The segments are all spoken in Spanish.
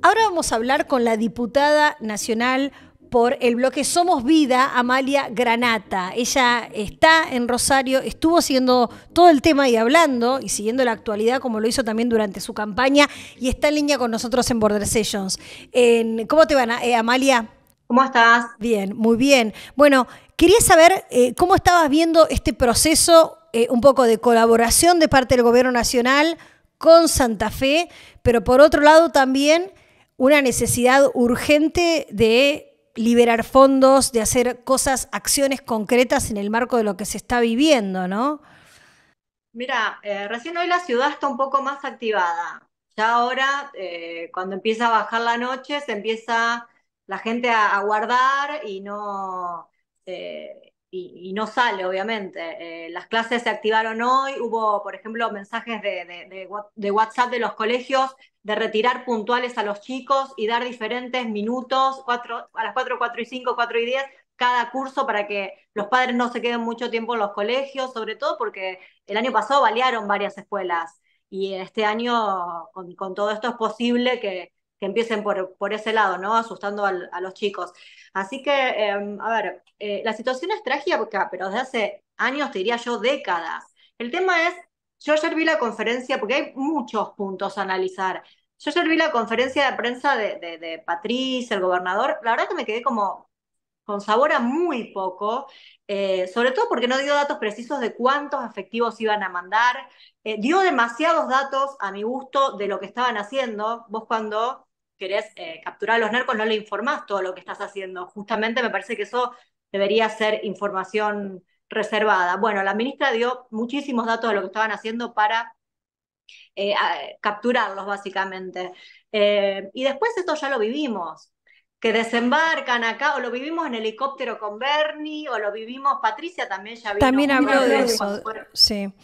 Ahora vamos a hablar con la diputada nacional por el bloque Somos Vida, Amalia Granata. Ella está en Rosario, estuvo siguiendo todo el tema y hablando y siguiendo la actualidad como lo hizo también durante su campaña y está en línea con nosotros en Border Sessions. ¿Cómo te van, eh, Amalia? ¿Cómo estás? Bien, muy bien. Bueno, quería saber eh, cómo estabas viendo este proceso, eh, un poco de colaboración de parte del Gobierno Nacional con Santa Fe, pero por otro lado también una necesidad urgente de liberar fondos, de hacer cosas, acciones concretas en el marco de lo que se está viviendo, ¿no? Mira, eh, recién hoy la ciudad está un poco más activada. Ya ahora, eh, cuando empieza a bajar la noche, se empieza la gente a, guardar y no, eh, y, no sale, obviamente. Eh, las clases se activaron hoy, hubo, por ejemplo, mensajes de, de, WhatsApp de los colegios de retirar puntuales a los chicos y dar diferentes minutos, cuatro, a las 4, 4 y 5, 4 y 10, cada curso para que los padres no se queden mucho tiempo en los colegios, sobre todo porque el año pasado balearon varias escuelas y este año con todo esto es posible que, que empiecen por, por ese lado, ¿no? Asustando a los chicos. Así que, em, a ver, eh, la situación es trágica, pero desde hace años, te diría yo, décadas. El tema es, yo ayer vi la conferencia, porque hay muchos puntos a analizar. Yo ayer vi la conferencia de prensa de, de, el gobernador, la verdad que me quedé como con sabor a muy poco, eh, sobre todo porque no dio datos precisos de cuántos efectivos iban a mandar, eh, dio demasiados datos a mi gusto de lo que estaban haciendo. Vos cuando querés eh, capturar a los narcos, no le informás todo lo que estás haciendo. Justamente me parece que eso debería ser información reservada. Bueno, la ministra dio muchísimos datos de lo que estaban haciendo para eh, capturarlos, básicamente. Eh, y después esto ya lo vivimos, que desembarcan acá, o lo vivimos en helicóptero con Bernie, o lo vivimos, Patricia también ya vino. También habló de eso, sí.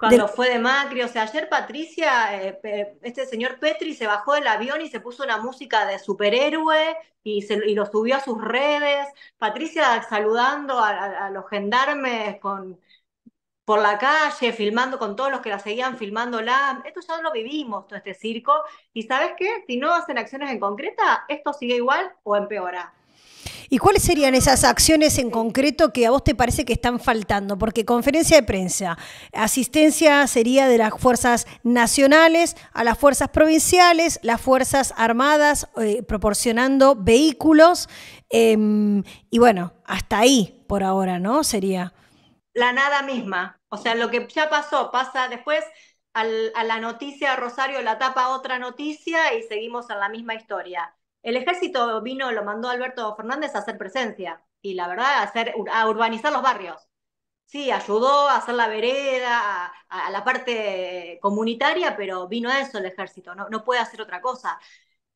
Cuando fue de Macri, o sea, ayer Patricia, eh, este señor Petri se bajó del avión y se puso una música de superhéroe y, se, y lo subió a sus redes. Patricia saludando a, los gendarmes con, por la calle, filmando con todos los que la seguían filmando la Esto ya lo vivimos, todo este circo. Y sabes qué, si no hacen acciones en concreta, esto sigue igual o empeora. ¿Y cuáles serían esas acciones en concreto que a vos te parece que están faltando? Porque conferencia de prensa, asistencia sería de las fuerzas nacionales a las fuerzas provinciales, las fuerzas armadas eh, proporcionando vehículos em, y bueno, hasta ahí por ahora, ¿no? Sería. La nada misma. O sea, lo que ya pasó, pasa después a la noticia Rosario, la tapa otra noticia y seguimos en la misma historia el ejército vino, lo mandó Alberto Fernández a hacer presencia y la verdad a, hacer, a urbanizar los barrios. Sí, ayudó a hacer la vereda, a, la parte comunitaria, pero vino a eso el ejército, no, puede hacer otra cosa.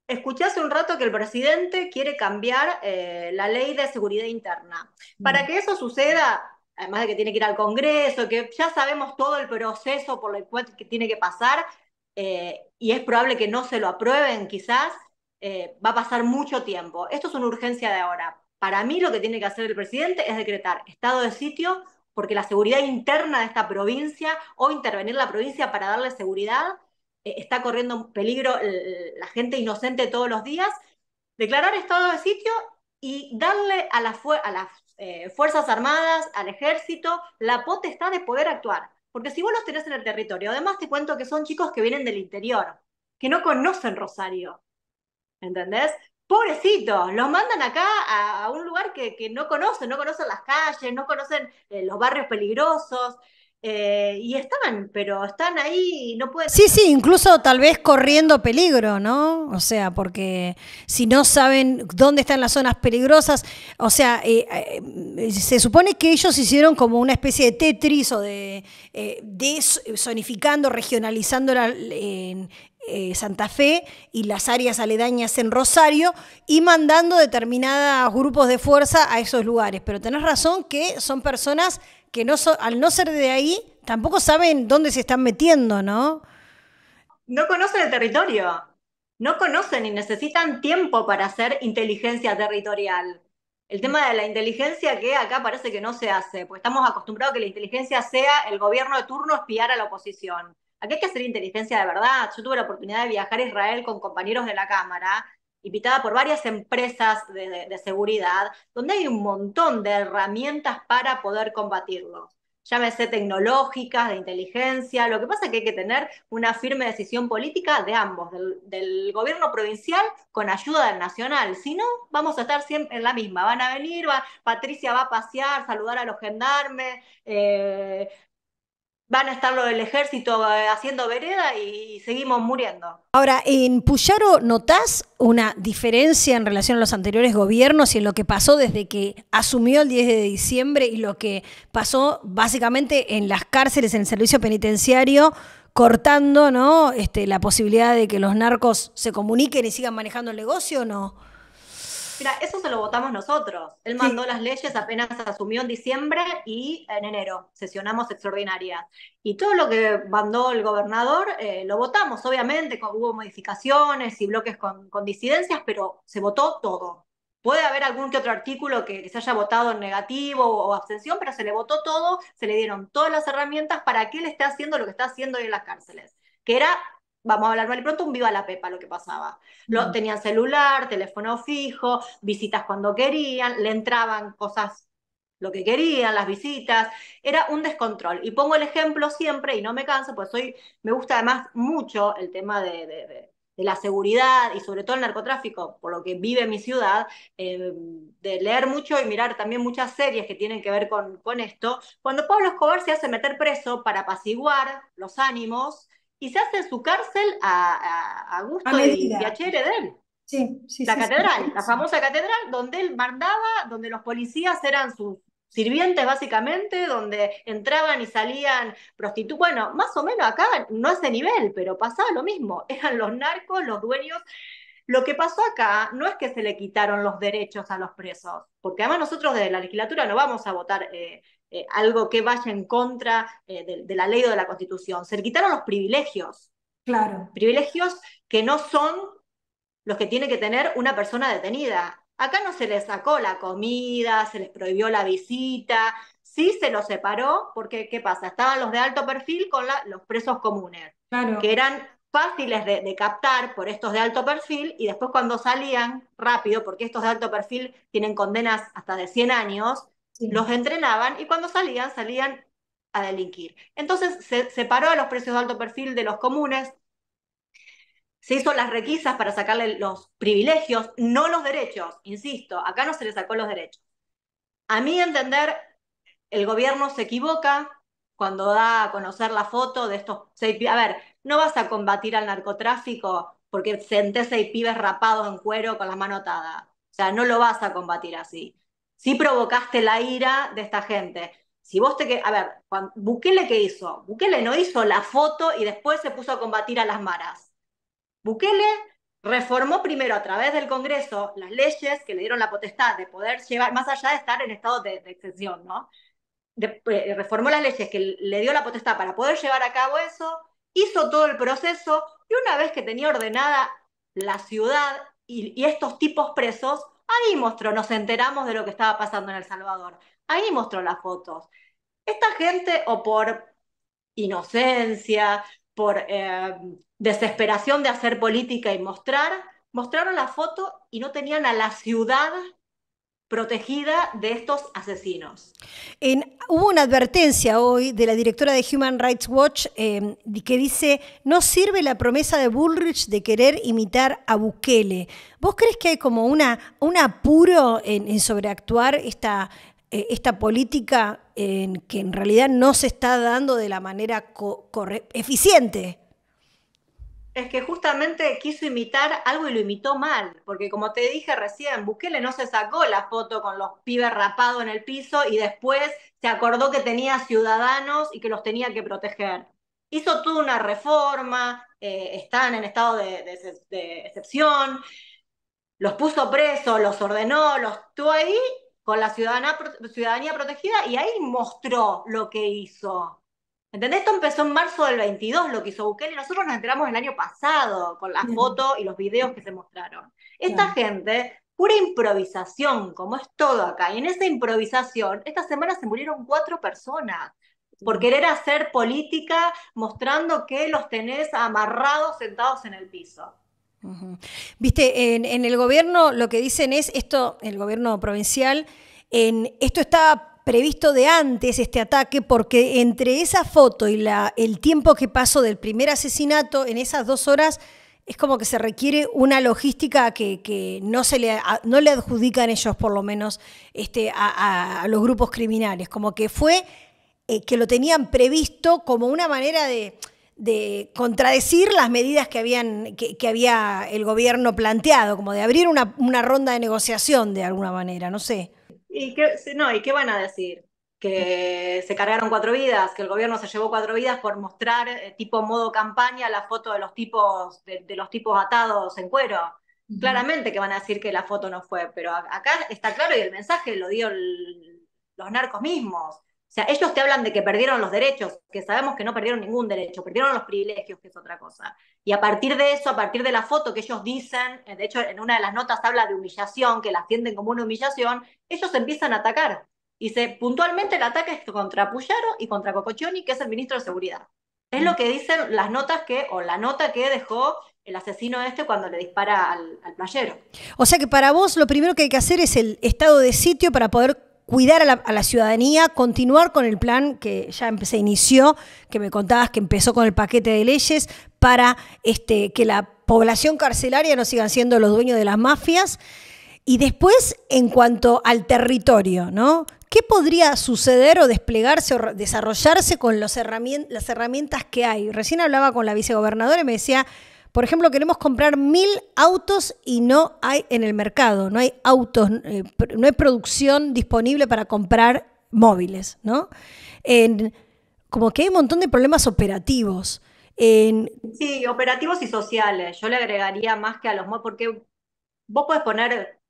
Escuché hace un rato que el presidente quiere cambiar eh, la ley de seguridad interna. Para mm. que eso suceda, además de que tiene que ir al Congreso, que ya sabemos todo el proceso por el cual que tiene que pasar, eh, y es probable que no se lo aprueben quizás, eh, va a pasar mucho tiempo. Esto es una urgencia de ahora. Para mí lo que tiene que hacer el presidente es decretar estado de sitio porque la seguridad interna de esta provincia o intervenir la provincia para darle seguridad eh, está corriendo peligro la gente inocente todos los días. Declarar estado de sitio y darle a, las eh, Fuerzas Armadas, al ejército, la potestad de poder actuar. Porque si vos los tenés en el territorio, además te cuento que son chicos que vienen del interior, que no conocen Rosario, ¿entendés? Pobrecitos, los mandan acá a, un lugar que, no conocen, no conocen las calles, no conocen eh, los barrios peligrosos. Eh, y están, pero están ahí y no pueden... Sí, sí, incluso tal vez corriendo peligro, ¿no? O sea, porque si no saben dónde están las zonas peligrosas, o sea, eh, se supone que ellos hicieron como una especie de Tetris o de, de regionalizando la, eh, Santa Fe y las áreas aledañas en Rosario y mandando determinados grupos de fuerza a esos lugares. Pero tenés razón que son personas que no al no ser de ahí tampoco saben dónde se están metiendo, ¿no? No conocen el territorio, no conocen y necesitan tiempo para hacer inteligencia territorial. El tema de la inteligencia que acá parece que no se hace, pues estamos acostumbrados a que la inteligencia sea el gobierno de turno espiar a la oposición. Aquí hay que hacer inteligencia de verdad. Yo tuve la oportunidad de viajar a Israel con compañeros de la Cámara, invitada por varias empresas de, seguridad, donde hay un montón de herramientas para poder combatirlo. Llámese tecnológicas, de inteligencia. Lo que pasa es que hay que tener una firme decisión política de ambos, del, gobierno provincial con ayuda del nacional. Si no, vamos a estar siempre en la misma. Van a venir, va, Patricia va a pasear, saludar a los gendarmes. Eh, van a estar los del ejército eh, haciendo vereda y seguimos muriendo. Ahora, en Puyaro, ¿notás una diferencia en relación a los anteriores gobiernos y en lo que pasó desde que asumió el 10 de diciembre y lo que pasó básicamente en las cárceles, en el servicio penitenciario? cortando ¿no? este, la posibilidad de que los narcos se comuniquen y sigan manejando el negocio o no? Mira, eso se lo votamos nosotros. Él mandó las leyes apenas asumió en diciembre y en enero. Sesionamos extraordinaria Y todo lo que mandó el gobernador eh, lo votamos, obviamente, hubo modificaciones y bloques con, con, disidencias, pero se votó todo. Puede haber algún que otro artículo que, se haya votado en negativo o, abstención, pero se le votó todo, se le dieron todas las herramientas para que él esté haciendo lo que está haciendo en las cárceles, que era vamos a hablar mal y pronto, un viva la pepa lo que pasaba. Lo, tenían celular, teléfono fijo, visitas cuando querían, le entraban cosas lo que querían, las visitas, era un descontrol. Y pongo el ejemplo siempre, y no me canso, pues hoy me gusta además mucho el tema de, de, la seguridad y sobre todo el narcotráfico, por lo que vive mi ciudad, eh, de leer mucho y mirar también muchas series que tienen que ver con, con esto. Cuando Pablo Escobar se hace meter preso para apaciguar los ánimos, y se hace su cárcel a, gusto y, de él. Sí, sí, la catedral, la famosa catedral donde él mandaba, donde los policías eran sus sirvientes básicamente, donde entraban y salían prostitutas. Bueno, más o menos acá no a ese nivel, pero pasaba lo mismo. Eran los narcos, los dueños lo que pasó acá no es que se le quitaron los derechos a los presos, porque además nosotros desde la legislatura no vamos a votar eh, eh, algo que vaya en contra eh, de, la ley o de la constitución. Se le quitaron los privilegios. Claro. Privilegios que no son los que tiene que tener una persona detenida. Acá no se les sacó la comida, se les prohibió la visita, sí se los separó, porque ¿qué pasa? Estaban los de alto perfil con los presos comunes, claro. que eran fáciles de, captar por estos de alto perfil y después cuando salían rápido, porque estos de alto perfil tienen condenas hasta de 100 años, los entrenaban y cuando salían salían a delinquir. Entonces se separó a los precios de alto perfil de los comunes, se hizo las requisas para sacarle los privilegios, no los derechos, insisto, acá no se le sacó los derechos. A mi entender, el gobierno se equivoca cuando da a conocer la foto de estos A ver, no vas a combatir al narcotráfico porque sentése y pibes rapados en cuero con las manos atadas. O sea, no lo vas a combatir así. Si provocaste la ira de esta gente. Si vos te a ver, Bukele qué hizo? Bukele no hizo la foto y después se puso a combatir a las maras. Bukele reformó primero a través del Congreso las leyes que le dieron la potestad de poder llevar, más allá de estar en estado de, excepción, ¿no? Eh, reformó las leyes que le dio la potestad para poder llevar a cabo eso, hizo todo el proceso y una vez que tenía ordenada la ciudad y, estos tipos presos, ahí mostró, nos enteramos de lo que estaba pasando en El Salvador, ahí mostró las fotos. Esta gente o por inocencia, por eh, desesperación de hacer política y mostrar, mostraron la foto y no tenían a la ciudad protegida de estos asesinos. En, hubo una advertencia hoy de la directora de Human Rights Watch em, que dice, no sirve la promesa de Bullrich de querer imitar a Bukele. ¿Vos crees que hay como una, un apuro en, sobreactuar esta, eh, esta política en, que en realidad no se está dando de la manera eficiente? Es que justamente quiso imitar algo y lo imitó mal, porque como te dije recién, Bukele no se sacó la foto con los pibes rapados en el piso y después se acordó que tenía ciudadanos y que los tenía que proteger. Hizo toda una reforma, eh, están en estado de, excepción, los puso presos, los ordenó, los tuvo ahí con la ciudadanía protegida y ahí mostró lo que hizo. ¿Entendés? Esto empezó en marzo del 22, lo que hizo Bukele. Nosotros nos enteramos el año pasado con las fotos y los videos que se mostraron. Esta gente, pura improvisación, como es todo acá. Y en esa improvisación, esta semana se murieron cuatro personas por querer hacer política mostrando que los tenés amarrados sentados en el piso. Viste, en, el gobierno lo que dicen es esto, el gobierno provincial, en esto está previsto de antes este ataque porque entre esa foto y la, el tiempo que pasó del primer asesinato, en esas dos horas es como que se requiere una logística que, no, se le, no le adjudican ellos por lo menos este, a, los grupos criminales, como que fue eh, que lo tenían previsto como una manera de contradecir las medidas que, habían, que, había el gobierno planteado, como de abrir una ronda de negociación de alguna manera, no sé. ¿Y qué, no, ¿y qué van a decir? que se cargaron cuatro vidas, que el gobierno se llevó cuatro vidas por mostrar eh, tipo modo campaña la foto de los tipos, de, los tipos atados en cuero. Claramente que van a decir que la foto no fue, pero acá está claro y el mensaje lo dio los narcos mismos. O sea, ellos te hablan de que perdieron los derechos, que sabemos que no perdieron ningún derecho, perdieron los privilegios, que es otra cosa. Y a partir de eso, a partir de la foto que ellos dicen, eh, de hecho en una de las notas habla de humillación, que la tienden como una humillación, ellos empiezan a atacar. Y puntualmente el ataque es contra Puyaro y contra Cococcioni, que es el ministro de Seguridad. Es lo mm. que dicen las notas que, o la nota que dejó el asesino este cuando le dispara al, al, playero. O sea que para vos lo primero que hay que hacer es el estado de sitio para poder cuidar a la, ciudadanía, continuar con el plan que ya se inició, que me contabas que empezó con el paquete de leyes para este, que la población carcelaria no sigan siendo los dueños de las mafias. Y después, en cuanto al territorio, ¿no? ¿Qué podría suceder o desplegarse o desarrollarse con las herramientas que hay? Recién hablaba con la vicegobernadora y me decía, por ejemplo, queremos comprar mil autos y no hay en el mercado, no hay autos, eh, no hay producción disponible para comprar móviles, ¿no? como que hay un montón de problemas operativos. Sí, operativos y sociales. Yo le agregaría más que a los móviles, porque vos podés poner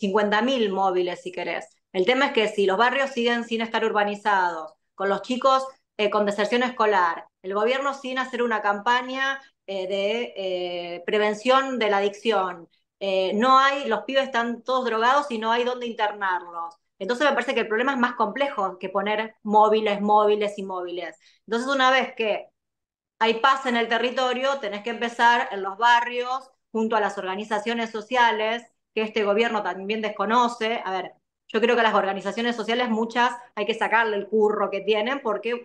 50.000 móviles si querés. El tema es que si los barrios siguen sin estar urbanizados, con los chicos eh, con deserción escolar, el gobierno sin hacer una campaña eh, de eh, prevención de la adicción. Eh, no hay, los pibes están todos drogados y no hay dónde internarlos. Entonces me parece que el problema es más complejo que poner móviles, móviles y móviles. Entonces una vez que hay paz en el territorio, tenés que empezar en los barrios, junto a las organizaciones sociales, que este gobierno también desconoce. A ver, yo creo que las organizaciones sociales, muchas, hay que sacarle el curro que tienen porque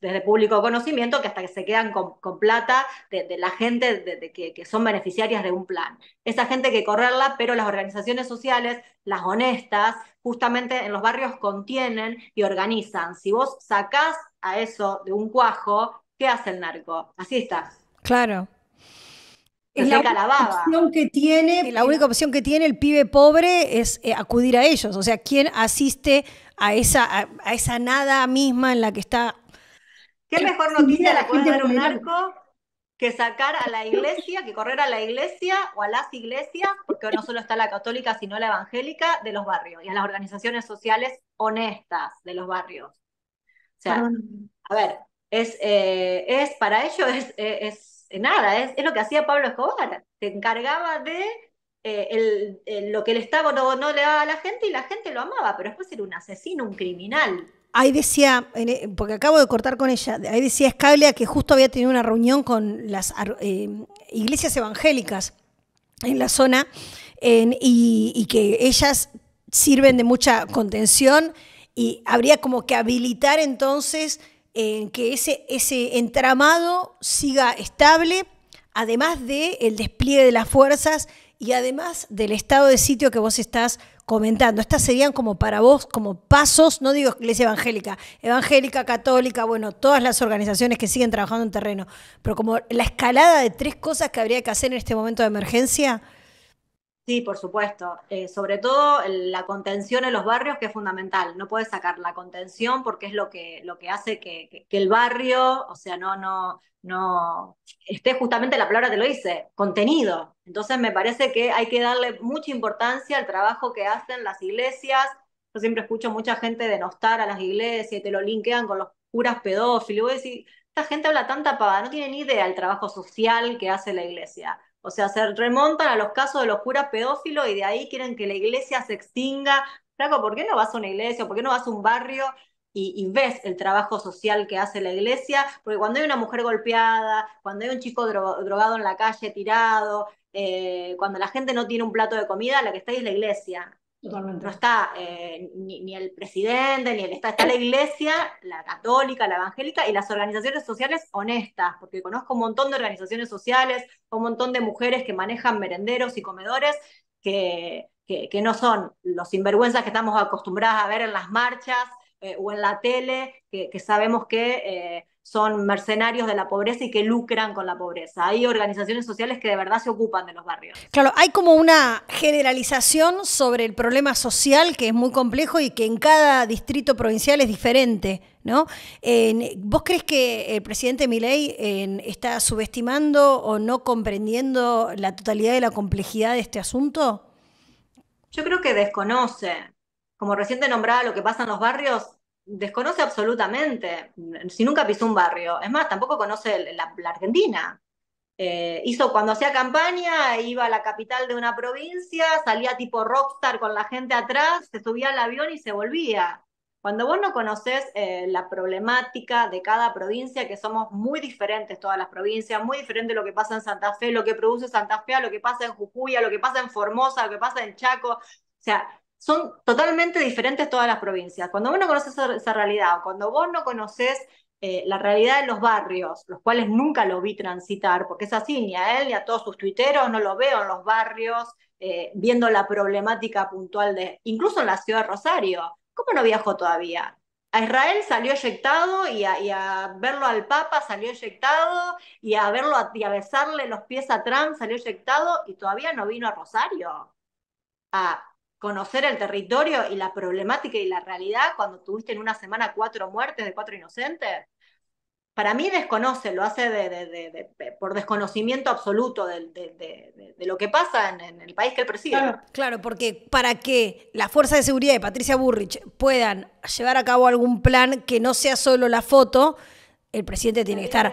desde público conocimiento que hasta que se quedan con, plata de, la gente que, son beneficiarias de un plan. Esa gente que correrla, pero las organizaciones sociales, las honestas, justamente en los barrios contienen y organizan. Si vos sacás a eso de un cuajo, ¿qué hace el narco? Así está. Claro. es la, calabaza la que tiene. única opción que tiene el pibe pobre es eh, acudir a ellos. O sea, ¿quién asiste a esa, a esa nada misma en la que está ¿Qué mejor noticia la puede de un arco que sacar a la iglesia, que correr a la iglesia o a las iglesias, porque no solo está la católica, sino la evangélica, de los barrios y a las organizaciones sociales honestas de los barrios? O sea, a ver, es, eh, es para ello es, eh, eh, nada, es, lo que hacía Pablo Escobar, se encargaba de lo que el Estado no, no, le daba a la gente y la gente lo amaba, pero después era un asesino, un criminal ahí decía, e, porque acabo de cortar con ella, ahí decía Scalia que justo había tenido una reunión con las eh, iglesias evangélicas en la zona y, que ellas sirven de mucha contención y habría como que habilitar entonces en eh, que ese, ese entramado siga estable, además del el despliegue de las fuerzas y además del estado de sitio que vos estás comentando. Estas serían como para vos, como pasos, no digo iglesia evangélica, evangélica, católica, bueno, todas las organizaciones que siguen trabajando en terreno, pero como la escalada de tres cosas que habría que hacer en este momento de emergencia. Sí, por supuesto. Eh, sobre todo la contención en los barrios, que es fundamental. No puedes sacar la contención porque es lo que, lo que hace que, el barrio, o sea, no, no, no, esté justamente la palabra te lo hice, contenido. Entonces me parece que hay que darle mucha importancia al trabajo que hacen las iglesias. Yo siempre escucho mucha gente denostar a las iglesias y te lo linkean con los curas pedófilos. Y voy decir, esta gente habla tanta pavada, no tiene ni idea del trabajo social que hace la iglesia. O sea, se remontan a los casos de los curas pedófilos y de ahí quieren que la iglesia se extinga. Flaco, ¿por qué no vas a una iglesia? ¿Por qué no vas a un barrio y, ves el trabajo social que hace la iglesia, porque cuando hay una mujer golpeada, cuando hay un chico drogado en la calle tirado, eh, cuando la gente no tiene un plato de comida, la que está ahí es la iglesia. No está eh, ni, el presidente, ni el Estado, está la iglesia, la católica, la evangélica y las organizaciones sociales honestas, porque conozco un montón de organizaciones sociales, un montón de mujeres que manejan merenderos y comedores que, que, no son los sinvergüenzas que estamos acostumbradas a ver en las marchas eh, o en la tele, que, que sabemos que... Eh, son mercenarios de la pobreza y que lucran con la pobreza. Hay organizaciones sociales que de verdad se ocupan de los barrios. Claro, hay como una generalización sobre el problema social que es muy complejo y que en cada distrito provincial es diferente. ¿No? ¿Vos crees que el presidente Milei está subestimando o no comprendiendo la totalidad de la complejidad de este asunto? Yo creo que desconoce. Como recién te nombraba lo que pasa en los barrios, desconoce absolutamente, si nunca pisó un barrio, es más, tampoco conoce la, Argentina. Eh, hizo cuando hacía campaña, iba a la capital de una provincia, salía tipo rockstar con la gente atrás, se subía al avión y se volvía. Cuando vos no conoces eh, la problemática de cada provincia, que somos muy diferentes todas las provincias, muy diferente lo que pasa en Santa Fe, lo que produce Santa Fe, lo que pasa en Jujuy, lo que pasa en Formosa, lo que pasa en Chaco, o sea, son totalmente diferentes todas las provincias. Cuando vos no conoces esa realidad, o cuando vos no conoces eh, la realidad de los barrios, los cuales nunca lo vi transitar, porque es así, ni a él ni a todos sus tuiteros, no lo veo en los barrios, eh, viendo la problemática puntual de, incluso en la ciudad de Rosario, ¿cómo no viajó todavía? A Israel salió eyectado y a, verlo al Papa salió eyectado y a verlo a, y a besarle los pies a Trump salió eyectado y todavía no vino a Rosario a ah, conocer el territorio y la problemática y la realidad cuando tuviste en una semana cuatro muertes de cuatro inocentes? Para mí desconoce, lo hace de, por desconocimiento absoluto de, lo que pasa en, el país que él preside. Claro, porque para que la Fuerza de Seguridad de Patricia Burrich puedan llevar a cabo algún plan que no sea solo la foto, el presidente tiene que estar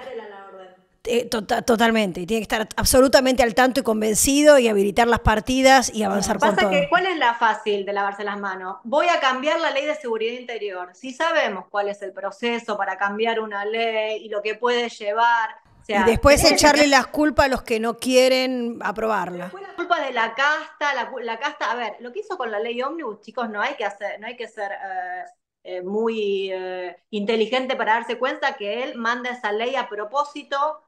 eh, tota-, totalmente y totalmente, tiene que estar absolutamente al tanto y convencido y habilitar las partidas y avanzar con pasa todo. Que, ¿Cuál es la fácil de lavarse las manos? Voy a cambiar la ley de seguridad interior. Si sabemos cuál es el proceso para cambiar una ley y lo que puede llevar, y después echarle las culpas a los que no quieren aprobarla. Después la culpa de la casta, la, casta, a ver, lo que hizo con la ley ómnibus, chicos, no hay que hacer, no hay que ser eh, eh, muy inteligente para darse cuenta que él manda esa ley a propósito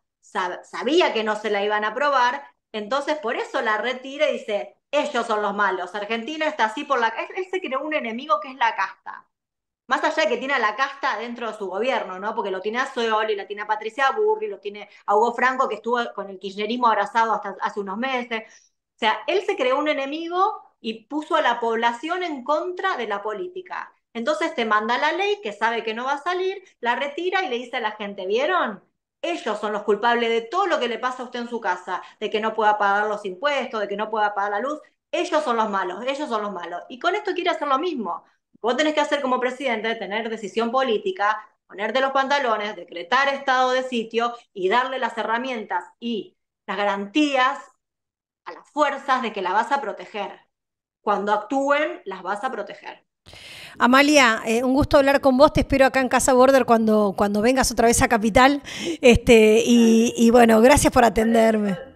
sabía que no se la iban a aprobar, entonces por eso la retira y dice, ellos son los malos, Argentina está así por la... Él se creó un enemigo que es la casta. Más allá de que tiene a la casta dentro de su gobierno, ¿no? Porque lo tiene a y la tiene a Patricia Burri, lo tiene a Hugo Franco, que estuvo con el kirchnerismo abrazado hasta hace unos meses. O sea, él se creó un enemigo y puso a la población en contra de la política. Entonces te manda la ley que sabe que no va a salir, la retira y le dice a la gente, ¿vieron? ellos son los culpables de todo lo que le pasa a usted en su casa, de que no pueda pagar los impuestos, de que no pueda pagar la luz. Ellos son los malos, ellos son los malos. Y con esto quiere hacer lo mismo. Vos tenés que hacer como presidente, tener decisión política, ponerte los pantalones, decretar estado de sitio y darle las herramientas y las garantías a las fuerzas de que las vas a proteger. Cuando actúen, las vas a proteger. Amalia, eh, un gusto hablar con vos. Te espero acá en Casa Border cuando, cuando vengas otra vez a Capital. Este, y bueno, gracias por atenderme.